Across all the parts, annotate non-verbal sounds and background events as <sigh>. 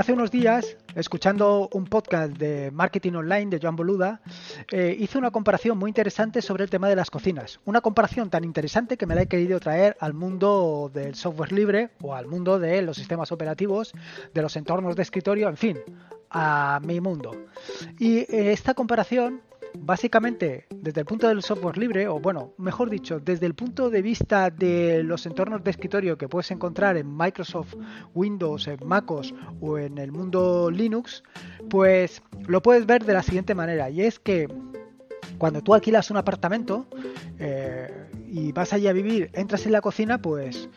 hace unos días, escuchando un podcast de marketing online de Joan Boluda, eh, hice una comparación muy interesante sobre el tema de las cocinas. Una comparación tan interesante que me la he querido traer al mundo del software libre o al mundo de los sistemas operativos, de los entornos de escritorio, en fin, a mi mundo. Y eh, esta comparación Básicamente, desde el punto del software libre, o bueno, mejor dicho, desde el punto de vista de los entornos de escritorio que puedes encontrar en Microsoft Windows, en MacOS o en el mundo Linux, pues lo puedes ver de la siguiente manera, y es que cuando tú alquilas un apartamento eh, y vas allí a vivir, entras en la cocina, pues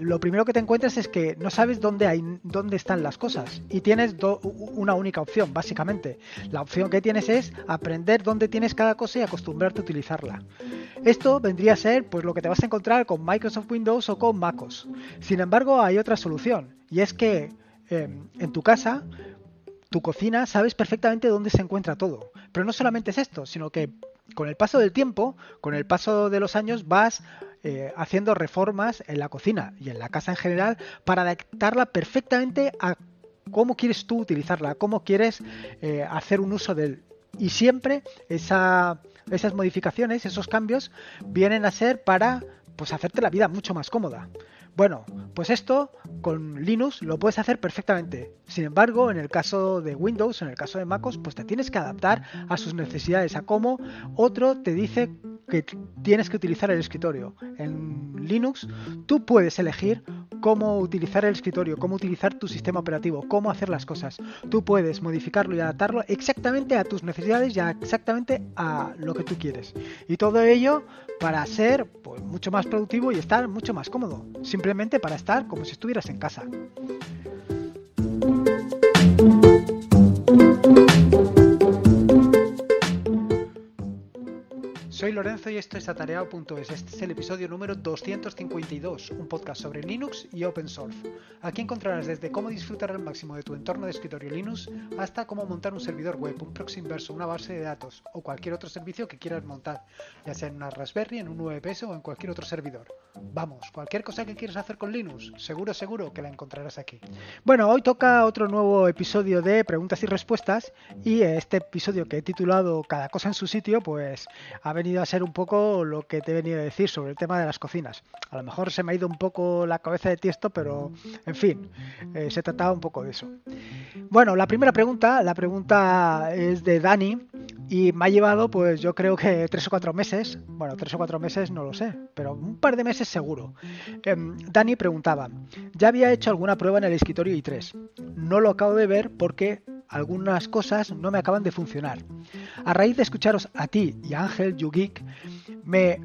lo primero que te encuentras es que no sabes dónde hay dónde están las cosas y tienes una única opción básicamente la opción que tienes es aprender dónde tienes cada cosa y acostumbrarte a utilizarla esto vendría a ser pues lo que te vas a encontrar con Microsoft Windows o con MacOS sin embargo hay otra solución y es que em, en tu casa tu cocina sabes perfectamente dónde se encuentra todo pero no solamente es esto sino que con el paso del tiempo, con el paso de los años, vas eh, haciendo reformas en la cocina y en la casa en general para adaptarla perfectamente a cómo quieres tú utilizarla, cómo quieres eh, hacer un uso del... Y siempre esas modificaciones, esos cambios, vienen a ser para pues, hacerte la vida mucho más cómoda. Bueno, pues esto con Linux lo puedes hacer perfectamente. Sin embargo, en el caso de Windows, en el caso de MacOS, pues te tienes que adaptar a sus necesidades, a cómo otro te dice que tienes que utilizar el escritorio. En Linux tú puedes elegir cómo utilizar el escritorio, cómo utilizar tu sistema operativo, cómo hacer las cosas. Tú puedes modificarlo y adaptarlo exactamente a tus necesidades y exactamente a lo que tú quieres. Y todo ello para ser pues, mucho más productivo y estar mucho más cómodo. Simplemente para estar como si estuvieras en casa. Soy Lorenzo y esto es atareado.es. Este es el episodio número 252, un podcast sobre Linux y open source. Aquí encontrarás desde cómo disfrutar al máximo de tu entorno de escritorio Linux hasta cómo montar un servidor web, un proxy inverso, una base de datos o cualquier otro servicio que quieras montar, ya sea en una Raspberry, en un 9PESO o en cualquier otro servidor. Vamos, cualquier cosa que quieras hacer con Linux, seguro, seguro que la encontrarás aquí. Bueno, hoy toca otro nuevo episodio de preguntas y respuestas y este episodio que he titulado Cada cosa en su sitio, pues ha venido a ser un poco lo que te he venido a decir sobre el tema de las cocinas. A lo mejor se me ha ido un poco la cabeza de tiesto, pero en fin, eh, se trataba un poco de eso. Bueno, la primera pregunta, la pregunta es de Dani y me ha llevado, pues yo creo que tres o cuatro meses, bueno, tres o cuatro meses no lo sé, pero un par de meses seguro. Em, Dani preguntaba, ya había hecho alguna prueba en el escritorio i3, no lo acabo de ver porque algunas cosas no me acaban de funcionar. A raíz de escucharos a ti y a Ángel Yugik, me,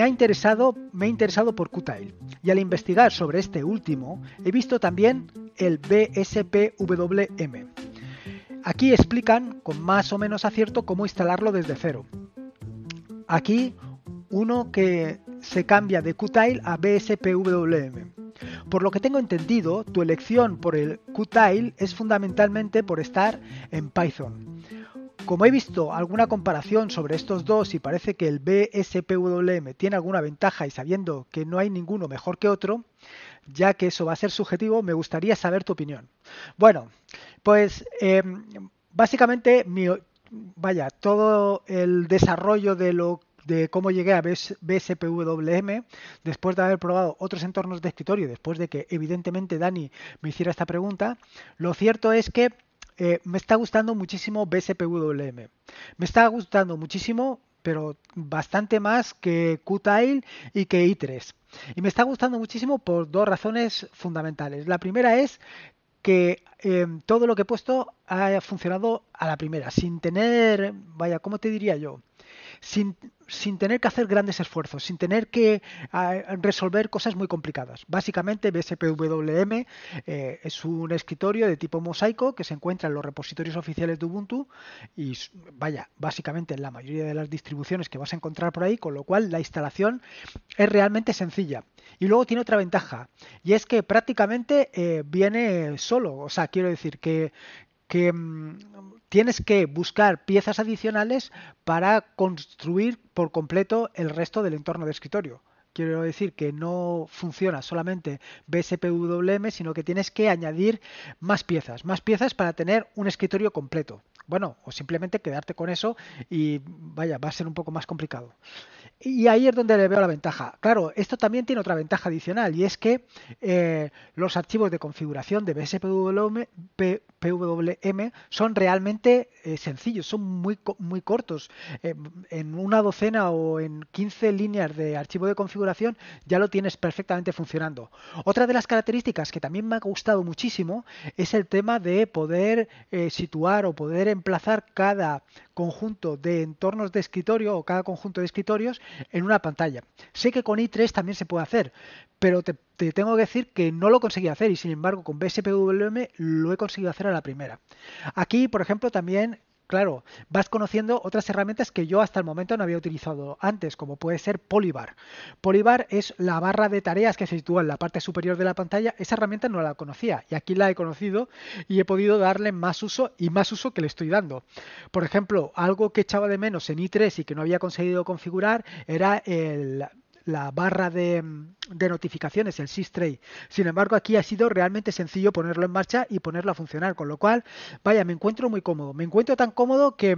ha interesado, me he interesado por Qtile Y al investigar sobre este último, he visto también el BSPWM. Aquí explican con más o menos acierto cómo instalarlo desde cero. Aquí uno que se cambia de Qtile a BSPWM. Por lo que tengo entendido, tu elección por el Qtile es fundamentalmente por estar en Python. Como he visto alguna comparación sobre estos dos y parece que el BSPWM tiene alguna ventaja y sabiendo que no hay ninguno mejor que otro, ya que eso va a ser subjetivo, me gustaría saber tu opinión. Bueno, pues em, básicamente vaya, todo el desarrollo de lo de cómo llegué a BSPWM después de haber probado otros entornos de escritorio, después de que evidentemente Dani me hiciera esta pregunta, lo cierto es que eh, me está gustando muchísimo BSPWM. Me está gustando muchísimo, pero bastante más que Qtile y que i3. Y me está gustando muchísimo por dos razones fundamentales. La primera es que em, todo lo que he puesto ha funcionado a la primera, sin tener, vaya, ¿cómo te diría yo? sin, sin tener que hacer grandes esfuerzos, sin tener que ah, resolver cosas muy complicadas. Básicamente, BSPWM eh, es un escritorio de tipo mosaico que se encuentra en los repositorios oficiales de Ubuntu y vaya, básicamente en la mayoría de las distribuciones que vas a encontrar por ahí, con lo cual la instalación es realmente sencilla. Y luego tiene otra ventaja y es que prácticamente eh, viene solo, o sea, quiero decir que, que mm, tienes que buscar piezas adicionales para construir por completo el resto del entorno de escritorio. Quiero decir que no funciona solamente BSPWM, sino que tienes que añadir más piezas, más piezas para tener un escritorio completo. Bueno, o simplemente quedarte con eso y vaya, va a ser un poco más complicado. Y ahí es donde le veo la ventaja. Claro, esto también tiene otra ventaja adicional y es que eh, los archivos de configuración de BSPWM PWM, son realmente eh, sencillos, son muy, muy cortos. Eh, en una docena o en 15 líneas de archivo de configuración ya lo tienes perfectamente funcionando. Otra de las características que también me ha gustado muchísimo es el tema de poder situar o poder emplazar cada conjunto de entornos de escritorio o cada conjunto de escritorios en una pantalla. Sé que con i3 también se puede hacer, pero te, tengo que decir que no lo conseguí hacer y sin embargo con BSPWM lo he conseguido hacer a la primera. Aquí, por ejemplo, también claro, vas conociendo otras herramientas que yo hasta el momento no había utilizado antes, como puede ser Polybar. Polybar es la barra de tareas que se sitúa en la parte superior de la pantalla. Esa herramienta no la conocía y aquí la he conocido y he podido darle más uso y más uso que le estoy dando. Por ejemplo, algo que echaba de menos en i3 y que no había conseguido configurar era el la barra de, notificaciones, el SysTray. Sin embargo, aquí ha sido realmente sencillo ponerlo en marcha y ponerlo a funcionar, con lo cual, vaya, me encuentro muy cómodo. Me encuentro tan cómodo que...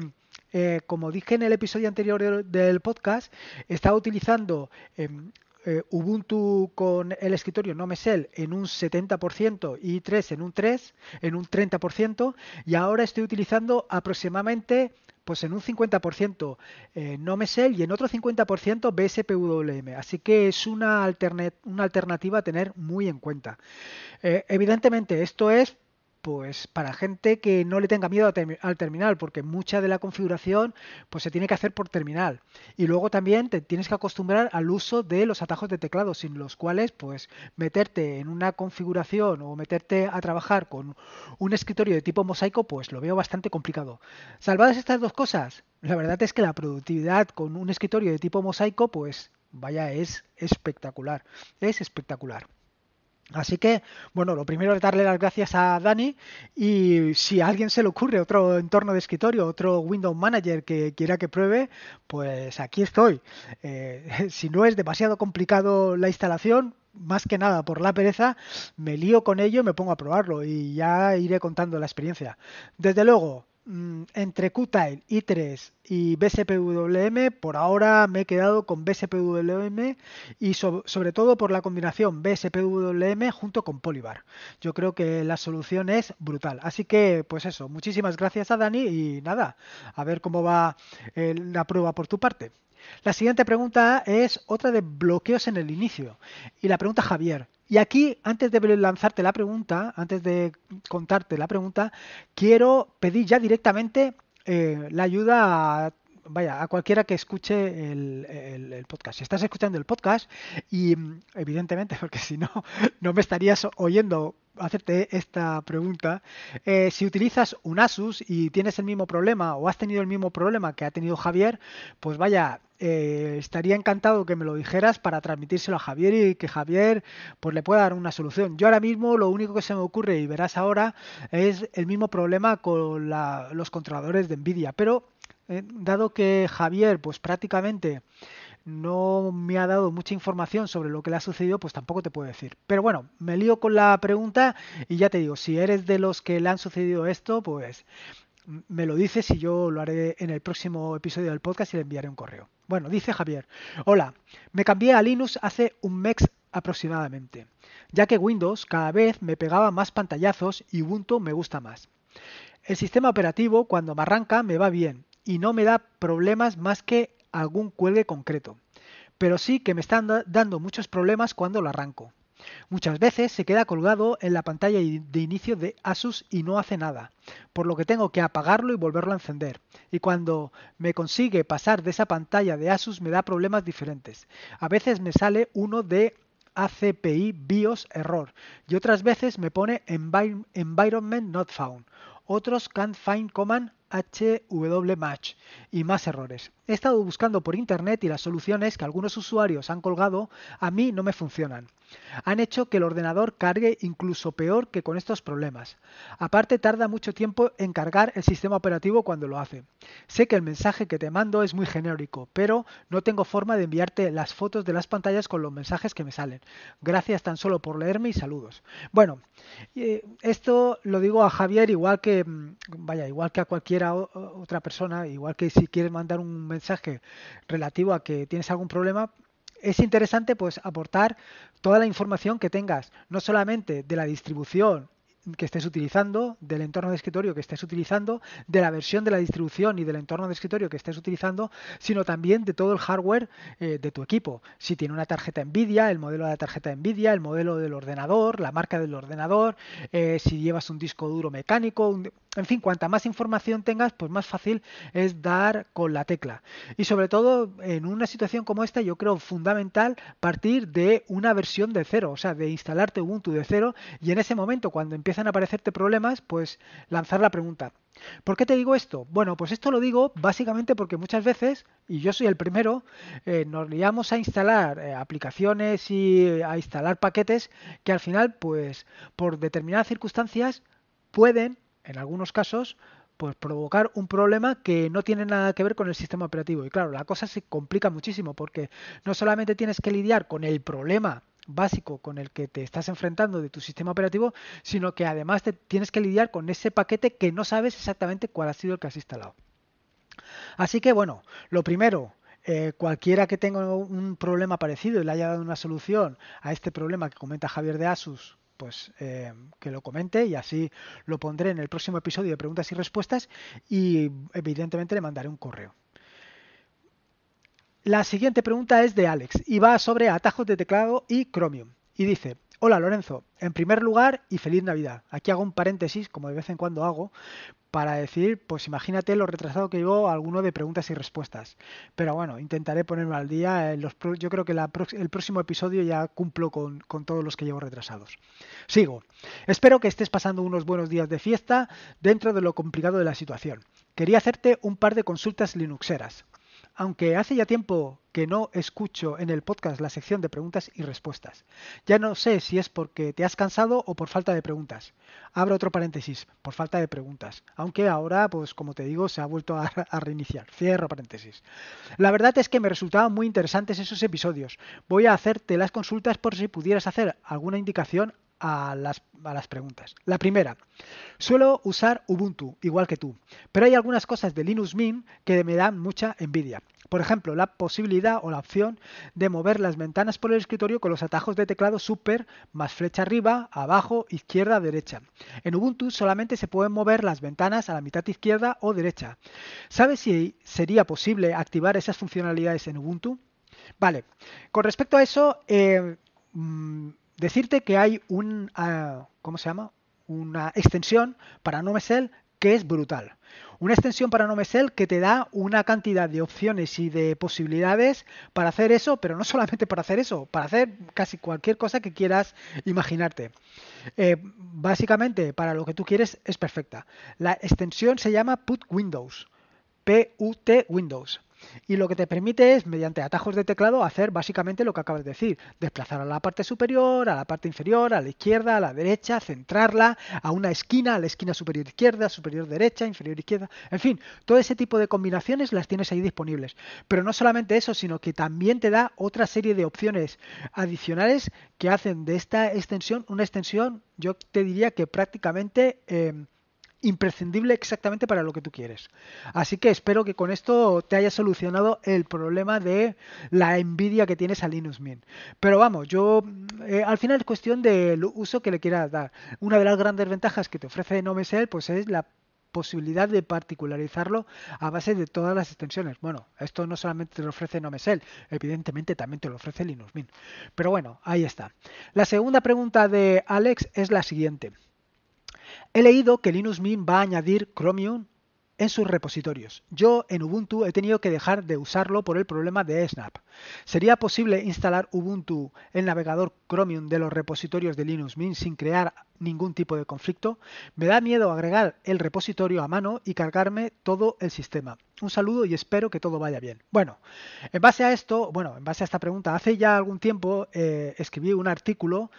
Eh, como dije en el episodio anterior del, podcast, estaba utilizando em, eh, Ubuntu con el escritorio no Mesel en un 70% y 3 en un 3, en un 30%, y ahora estoy utilizando aproximadamente pues en un 50% eh, NoMesel y en otro 50% BSPWM. Así que es una, una alternativa a tener muy en cuenta. Eh, evidentemente, esto es pues para gente que no le tenga miedo al terminal, porque mucha de la configuración pues se tiene que hacer por terminal. Y luego también te tienes que acostumbrar al uso de los atajos de teclado, sin los cuales pues meterte en una configuración o meterte a trabajar con un escritorio de tipo mosaico, pues lo veo bastante complicado. Salvadas estas dos cosas, la verdad es que la productividad con un escritorio de tipo mosaico, pues vaya, es espectacular, es espectacular. Así que, bueno, lo primero es darle las gracias a Dani y si a alguien se le ocurre otro entorno de escritorio, otro Windows Manager que quiera que pruebe, pues aquí estoy. Eh, <laughs> si no es demasiado complicado la instalación, más que nada por la pereza, me lío con ello y me pongo a probarlo y ya iré contando la experiencia. Desde luego, Mm, entre Qtile, i3 y BSPWM, por ahora me he quedado con BSPWM y sobre todo por la combinación BSPWM junto con Polybar. Yo creo que la solución es brutal. Así que, pues eso, muchísimas gracias a Dani y nada, a ver cómo va eh, la prueba por tu parte. La siguiente pregunta es otra de bloqueos en el inicio. Y la pregunta Javier, y aquí, antes de lanzarte la pregunta, antes de contarte la pregunta, quiero pedir ya directamente eh, la ayuda a vaya, a cualquiera que escuche el, podcast. Si estás escuchando el podcast, y evidentemente, <laughs> porque si no, no me estarías oyendo hacerte esta pregunta, eh, si utilizas un Asus y tienes el mismo problema o has tenido el mismo problema que ha tenido Javier, pues vaya, eh, estaría encantado que me lo dijeras para transmitírselo a Javier y que Javier pues le pueda dar una solución. Yo ahora mismo lo único que se me ocurre y verás ahora es el mismo problema con los controladores de Nvidia, pero eh, dado que Javier pues prácticamente no me ha dado mucha información sobre lo que le ha sucedido, pues tampoco te puedo decir. Pero bueno, me lío con la pregunta y ya te digo, si eres de los que le han sucedido esto, pues me lo dices y yo lo haré en el próximo episodio del podcast y le enviaré un correo. Bueno, dice Javier, hola, me cambié a Linux hace un mes aproximadamente, ya que Windows cada vez me pegaba más pantallazos y Ubuntu me gusta más. El sistema operativo cuando me arranca me va bien y no me da problemas más que algún cuelgue concreto, pero sí que me están dando muchos problemas cuando lo arranco. Muchas veces se queda colgado en la pantalla de inicio de Asus y no hace nada, por lo que tengo que apagarlo y volverlo a encender. Y cuando me consigue pasar de esa pantalla de Asus me da problemas diferentes. A veces me sale uno de ACPI BIOS error y otras veces me pone Environment not found. Otros can't find command Match y más errores. He estado buscando por internet y las soluciones que algunos usuarios han colgado a mí no me funcionan. Han hecho que el ordenador cargue incluso peor que con estos problemas. Aparte tarda mucho tiempo en cargar el sistema operativo cuando lo hace. Sé que el mensaje que te mando es muy genérico, pero no tengo forma de enviarte las fotos de las pantallas con los mensajes que me salen. Gracias tan solo por leerme y saludos. Bueno, eh, esto lo digo a Javier igual que mm, vaya, igual que a cualquier otra persona, igual que si quieres mandar un mensaje relativo a que tienes algún problema, es interesante pues aportar toda la información que tengas, no solamente de la distribución que estés utilizando, del entorno de escritorio que estés utilizando, de la versión de la distribución y del entorno de escritorio que estés utilizando, sino también de todo el hardware eh, de tu equipo. Si tiene una tarjeta Nvidia, el modelo de la tarjeta Nvidia, el modelo del ordenador, la marca del ordenador, eh, si llevas un disco duro mecánico, en fin, cuanta más información tengas, pues más fácil es dar con la tecla. Y sobre todo en una situación como esta, yo creo fundamental partir de una versión de cero, o sea, de instalarte Ubuntu de cero y en ese momento cuando empiezas empiezan a aparecerte problemas, pues lanzar la pregunta. ¿Por qué te digo esto? Bueno, pues esto lo digo básicamente porque muchas veces, y yo soy el primero, eh, nos liamos a instalar eh, aplicaciones y eh, a instalar paquetes que al final, pues por determinadas circunstancias, pueden, en algunos casos, pues provocar un problema que no tiene nada que ver con el sistema operativo. Y claro, la cosa se complica muchísimo porque no solamente tienes que lidiar con el problema básico con el que te estás enfrentando de tu sistema operativo, sino que además te tienes que lidiar con ese paquete que no sabes exactamente cuál ha sido el que has instalado. Así que bueno, lo primero, eh, cualquiera que tenga un problema parecido y le haya dado una solución a este problema que comenta Javier de Asus, pues eh, que lo comente y así lo pondré en el próximo episodio de preguntas y respuestas y evidentemente le mandaré un correo. La siguiente pregunta es de Alex y va sobre atajos de teclado y Chromium. Y dice, hola Lorenzo, en primer lugar y feliz Navidad. Aquí hago un paréntesis, como de vez en cuando hago, para decir, pues imagínate lo retrasado que llevo alguno de preguntas y respuestas. Pero bueno, intentaré ponerme al día. los, yo creo que el próximo episodio ya cumplo con, todos los que llevo retrasados. Sigo. Espero que estés pasando unos buenos días de fiesta dentro de lo complicado de la situación. Quería hacerte un par de consultas linuxeras aunque hace ya tiempo que no escucho en el podcast la sección de preguntas y respuestas. Ya no sé si es porque te has cansado o por falta de preguntas. Abro otro paréntesis, por falta de preguntas. Aunque ahora, pues como te digo, se ha vuelto a, reiniciar. Cierro paréntesis. La verdad es que me resultaban muy interesantes esos episodios. Voy a hacerte las consultas por si pudieras hacer alguna indicación a las, preguntas. La primera, suelo usar Ubuntu, igual que tú, pero hay algunas cosas de Linux Mint que me dan mucha envidia. Por ejemplo, la posibilidad o la opción de mover las ventanas por el escritorio con los atajos de teclado super más flecha arriba, abajo, izquierda, derecha. En Ubuntu solamente se pueden mover las ventanas a la mitad izquierda o derecha. ¿Sabes si sería posible activar esas funcionalidades en Ubuntu? Vale, con respecto a eso, eh, mm, Decirte que hay un, ah, ¿cómo se llama? Una extensión para NoMesel que es brutal. Una extensión para NoMesel que te da una cantidad de opciones y de posibilidades para hacer eso, pero no <laughs> solamente para hacer eso, para hacer casi cualquier cosa que quieras imaginarte. Eh, básicamente, para lo que tú quieres es perfecta. La extensión se llama Put Windows, T Windows y lo que te permite es, mediante atajos de teclado, hacer básicamente lo que acabas de decir, desplazar a la parte superior, a la parte inferior, a la izquierda, a la derecha, centrarla a una esquina, a la esquina superior izquierda, superior derecha, inferior izquierda, en fin, todo ese tipo de combinaciones las tienes ahí disponibles. Pero no solamente eso, sino que también te da otra serie de opciones adicionales que hacen de esta extensión una extensión, yo te diría que prácticamente... Eh, imprescindible exactamente para lo que tú quieres. Así que espero que con esto te haya solucionado el problema de la envidia que tienes a Linux Mint. Pero vamos, yo eh, al final es cuestión del uso que le quieras dar. Una de las grandes ventajas que te ofrece NoMesel pues es la posibilidad de particularizarlo a base de todas las extensiones. Bueno, esto no solamente te lo ofrece NoMesel, evidentemente también te lo ofrece Linux Mint. Pero bueno, ahí está. La segunda pregunta de Alex es la siguiente. He leído que Linux Mint va a añadir Chromium en sus repositorios. Yo en Ubuntu he tenido que dejar de usarlo por el problema de Snap. ¿Sería posible instalar Ubuntu el navegador Chromium de los repositorios de Linux Mint sin crear ningún tipo de conflicto? Me da miedo agregar el repositorio a mano y cargarme todo el sistema. Un saludo y espero que todo vaya bien. Bueno, en base a esto, bueno, en base a esta pregunta, hace ya algún tiempo eh, escribí un artículo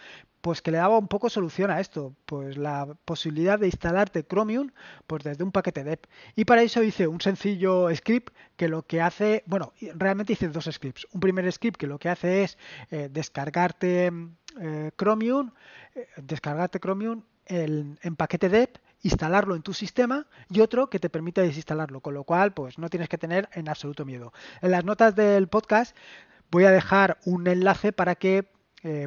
pues que le daba un poco solución a esto, pues la posibilidad de instalarte Chromium pues desde un paquete dep. E y para eso hice un sencillo script que lo que hace, bueno, realmente hice dos scripts. Un primer script que lo que hace es eh, descargarte eh, Chromium, eh, descargarte Chromium en, paquete dep e instalarlo en tu sistema y otro que te permite desinstalarlo, con lo cual pues no tienes que tener en absoluto miedo. En las notas del podcast voy a dejar un enlace para que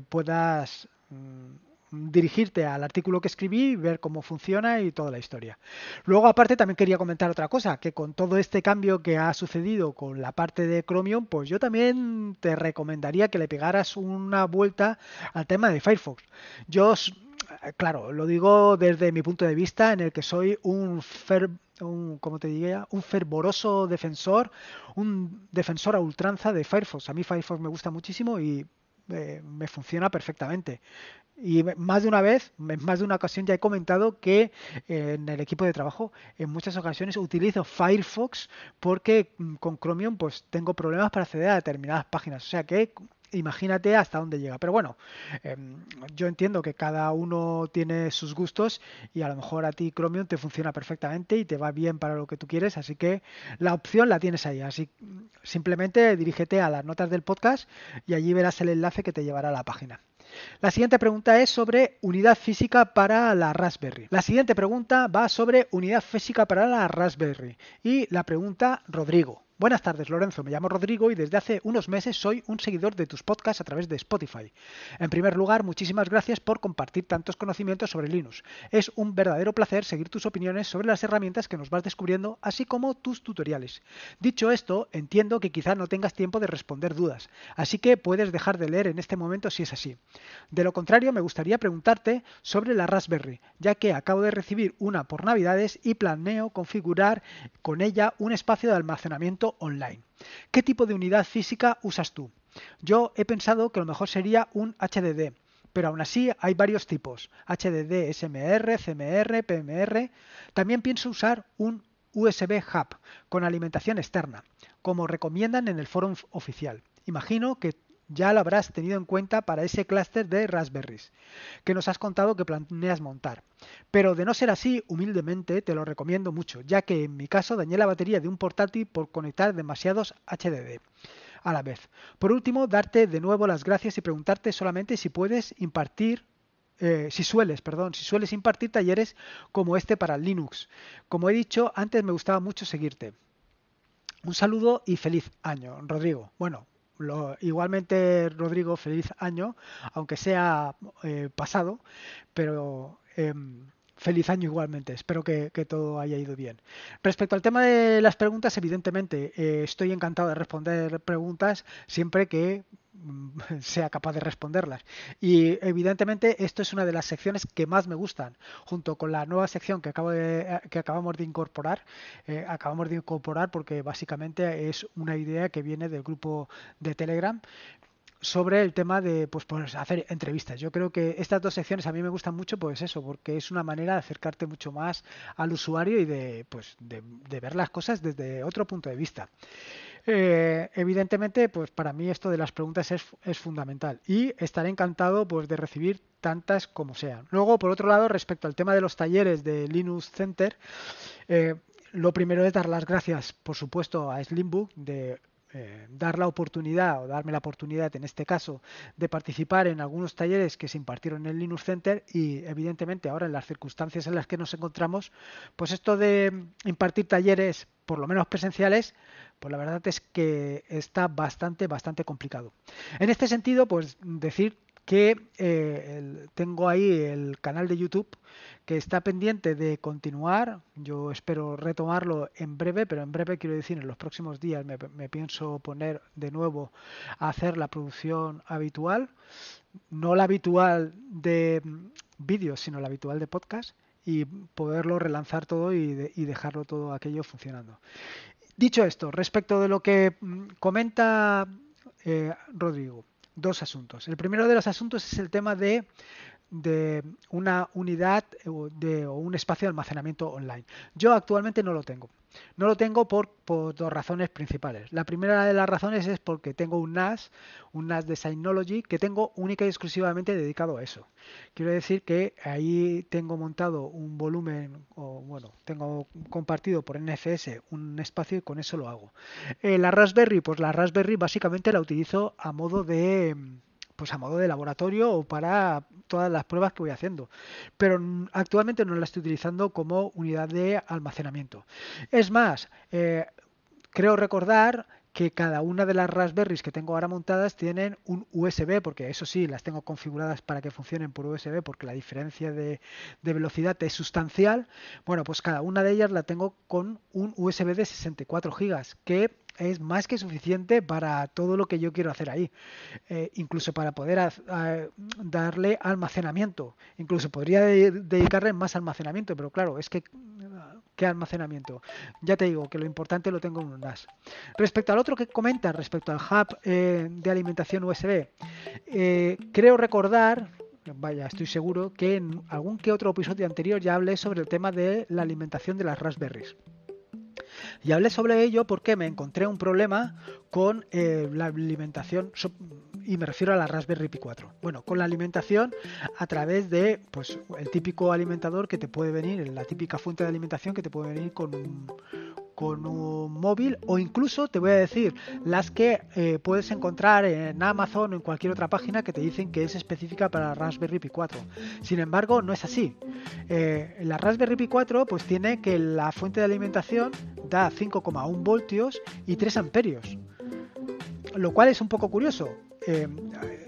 puedas Mm, dirigirte al artículo que escribí, ver cómo funciona y toda la historia. Luego, aparte, también quería comentar otra cosa, que con todo este cambio que ha sucedido con la parte de Chromium, pues yo también te recomendaría que le pegaras una vuelta al tema de Firefox. Yo, eh, claro, lo digo desde mi punto de vista, en el que soy un te un fervoroso defensor, un defensor a ultranza de Firefox. A mí Firefox me gusta muchísimo y me funciona perfectamente. Y más de una vez, en más de una ocasión ya he comentado que en el equipo de trabajo en muchas ocasiones utilizo Firefox porque mm, con Chromium pues tengo problemas para acceder a determinadas páginas. O sea que imagínate hasta dónde llega. Pero bueno, em, yo entiendo que cada uno tiene sus gustos y a lo mejor a ti Chromium te funciona perfectamente y te va bien para lo que tú quieres, así que la opción la tienes ahí. Así simplemente dirígete a las notas del podcast y allí verás el enlace que te llevará a la página. La siguiente pregunta es sobre unidad física para la Raspberry. La siguiente pregunta va sobre unidad física para la Raspberry. Y la pregunta, Rodrigo, Buenas tardes, Lorenzo. Me llamo Rodrigo y desde hace unos meses soy un seguidor de tus podcasts a través de Spotify. En primer lugar, muchísimas gracias por compartir tantos conocimientos sobre Linux. Es un verdadero placer seguir tus opiniones sobre las herramientas que nos vas descubriendo, así como tus tutoriales. Dicho esto, entiendo que quizá no tengas tiempo de responder dudas, así que puedes dejar de leer en este momento si es así. De lo contrario, me gustaría preguntarte sobre la Raspberry, ya que acabo de recibir una por Navidades y planeo configurar con ella un espacio de almacenamiento online. ¿Qué tipo de unidad física usas tú? Yo he pensado que lo mejor sería un HDD, pero aún así hay varios tipos, HDD, SMR, CMR, PMR. También pienso usar un USB Hub con alimentación externa, como recomiendan en el foro oficial. Imagino que ya lo habrás tenido en cuenta para ese clúster de raspberries que nos has contado que planeas montar. Pero de no ser así, humildemente te lo recomiendo mucho, ya que en mi caso dañé la batería de un portátil por conectar demasiados HDD a la vez. Por último, darte de nuevo las gracias y preguntarte solamente si puedes impartir eh, si sueles, perdón, si sueles impartir talleres como este para Linux. Como he dicho, antes me gustaba mucho seguirte. Un saludo y feliz año, Rodrigo. Bueno, lo, igualmente, Rodrigo, feliz año, aunque sea eh, pasado, pero em, feliz año igualmente. Espero que, todo haya ido bien. Respecto al tema de las preguntas, evidentemente eh, estoy encantado de responder preguntas siempre que mm, <laughs> sea capaz de responderlas. Y evidentemente esto es una de las secciones que más me gustan, junto con la nueva sección que, acabo de, eh, que acabamos de incorporar. Eh, acabamos de incorporar porque básicamente es una idea que viene del grupo de Telegram, sobre el tema de pues, pues, hacer entrevistas. Yo creo que estas dos secciones a mí me gustan mucho, pues eso, porque es una manera de acercarte mucho más al usuario y de, pues, de, ver las cosas desde otro punto de vista. Eh, evidentemente, pues para mí esto de las preguntas es, fundamental y estaré encantado pues, de recibir tantas como sean. Luego, por otro lado, respecto al tema de los talleres de Linux Center, eh, lo primero es dar las gracias, por supuesto, a Slimbook de eh, dar la oportunidad o darme la oportunidad en este caso de participar en algunos talleres que se impartieron en el Linux Center y evidentemente ahora en las circunstancias en las que nos encontramos, pues esto de impartir talleres por lo menos presenciales, pues la verdad es que está bastante, bastante complicado. En este sentido, pues decir que eh, tengo ahí el canal de YouTube que está pendiente de continuar. Yo espero retomarlo en breve, pero en breve quiero decir, en los próximos días me, pienso poner de nuevo a hacer la producción habitual, no la habitual de mm, vídeos, sino la habitual de podcast y poderlo relanzar todo y, dejarlo todo aquello funcionando. Dicho esto, respecto de lo que mm, comenta eh, Rodrigo, dos asuntos. El primero de los asuntos es el tema de de una unidad eh, de, o un espacio de almacenamiento online. Yo actualmente no lo tengo. No lo tengo por, dos razones principales. La primera de las razones es porque tengo un NAS, un NAS de Synology, que tengo única y exclusivamente dedicado a eso. Quiero decir que ahí tengo montado un volumen, o bueno, tengo compartido por NFS un espacio y con eso lo hago. Eh, la Raspberry, pues la Raspberry básicamente la utilizo a modo de pues a modo de laboratorio o para todas las pruebas que voy haciendo. Pero mm, actualmente no la estoy utilizando como unidad de almacenamiento. Es más, eh, creo recordar que cada una de las Raspberries que tengo ahora montadas tienen un USB, porque eso sí, las tengo configuradas para que funcionen por USB, porque la diferencia de, de, velocidad es sustancial. Bueno, pues cada una de ellas la tengo con un USB de 64 GB, que es más que suficiente para todo lo que yo quiero hacer ahí. Eh, incluso para poder darle almacenamiento. Incluso podría dedicarle más almacenamiento, pero claro, es que ¿qué almacenamiento? Ya te digo que lo importante lo tengo en un NAS. Respecto al otro que comentas, respecto al hub eh, de alimentación USB, eh, creo recordar vaya, estoy seguro que en algún que otro episodio anterior ya hablé sobre el tema de la alimentación de las raspberries. Y hablé sobre ello porque me encontré un problema con eh, la alimentación, y me refiero a la Raspberry Pi 4. Bueno, con la alimentación a través de pues, el típico alimentador que te puede venir, la típica fuente de alimentación que te puede venir con un, móvil o incluso te voy a decir las que eh, puedes encontrar en Amazon o en cualquier otra página que te dicen que es específica para Raspberry Pi 4. Sin embargo, no es así. Eh, la Raspberry Pi 4 pues tiene que la fuente de alimentación da 5,1 voltios y 3 amperios. Lo cual es un poco curioso. Eh,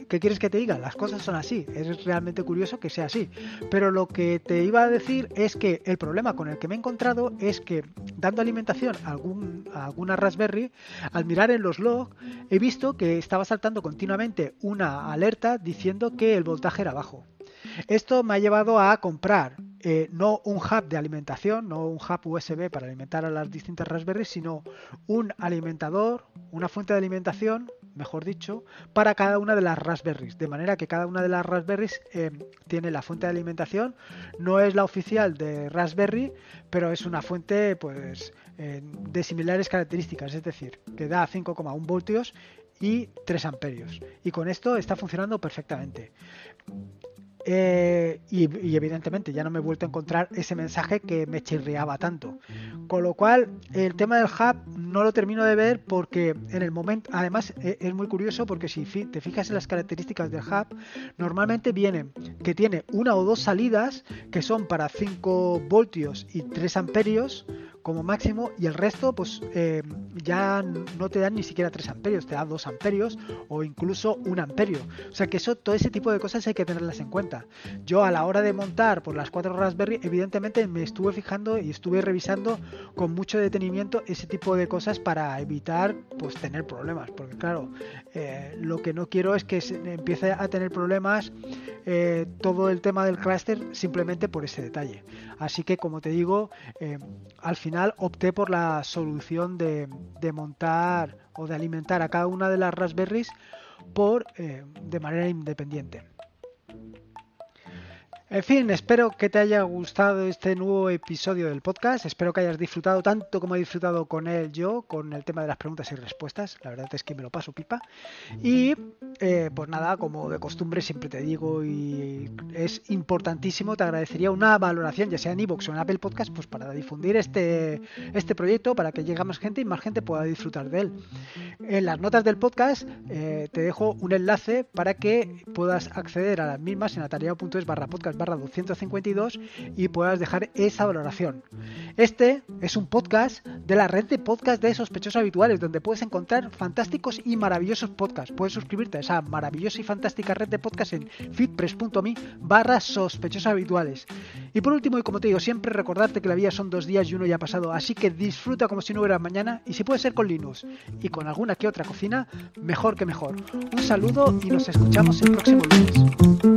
¿Qué quieres que te diga? Las cosas son así. Es realmente curioso que sea así. Pero lo que te iba a decir es que el problema con el que me he encontrado es que dando alimentación a, algún, a alguna Raspberry, al mirar en los logs, he visto que estaba saltando continuamente una alerta diciendo que el voltaje era bajo. Esto me ha llevado a comprar eh, no un hub de alimentación, no un hub USB para alimentar a las distintas Raspberry, sino un alimentador, una fuente de alimentación, mejor dicho, para cada una de las Raspberries. De manera que cada una de las Raspberries eh, tiene la fuente de alimentación, no es la oficial de Raspberry, pero es una fuente pues eh, de similares características, es decir, que da 5,1 voltios y 3 amperios. Y con esto está funcionando perfectamente. Eh, y, evidentemente ya no me he vuelto a encontrar ese mensaje que me chirriaba tanto. Con lo cual, el tema del hub no lo termino de ver porque en el momento, además e, es muy curioso porque si te fijas en las características del hub, normalmente vienen que tiene una o dos salidas que son para 5 voltios y 3 amperios como máximo y el resto pues eh, ya no te dan ni siquiera 3 amperios, te da 2 amperios o incluso 1 amperio. O sea que eso, todo ese tipo de cosas hay que tenerlas en cuenta. Yo a la hora de montar por las 4 Raspberry evidentemente me estuve fijando y estuve revisando con mucho detenimiento ese tipo de cosas para evitar pues tener problemas. Porque claro, eh, lo que no quiero es que se empiece a tener problemas eh, todo el tema del cluster simplemente por ese detalle. Así que como te digo, al final opté por la solución de, montar o de alimentar a cada una de las raspberries por, eh, de manera independiente. En fin, espero que te haya gustado este nuevo episodio del podcast. Espero que hayas disfrutado tanto como he disfrutado con él yo, con el tema de las preguntas y respuestas. La verdad es que me lo paso pipa. Y eh, pues nada, como de costumbre siempre te digo y es importantísimo, te agradecería una valoración, ya sea en iVoox o en Apple Podcast, pues para difundir este, este proyecto, para que llegue a más gente y más gente pueda disfrutar de él. En las notas del podcast eh, te dejo un enlace para que puedas acceder a las mismas en atareado.es barra podcast barra 252 y puedas dejar esa valoración. Este es un podcast de la red de podcast de sospechosos habituales, donde puedes encontrar fantásticos y maravillosos podcasts. Puedes suscribirte a esa maravillosa y fantástica red de podcast en fitpress.me barra sospechosos habituales. Y por último, y como te digo siempre, recordarte que la vida son dos días y uno ya ha pasado, así que disfruta como si no hubiera mañana y si puede ser con Linux y con alguna que otra cocina, mejor que mejor. Un saludo y nos escuchamos el próximo lunes.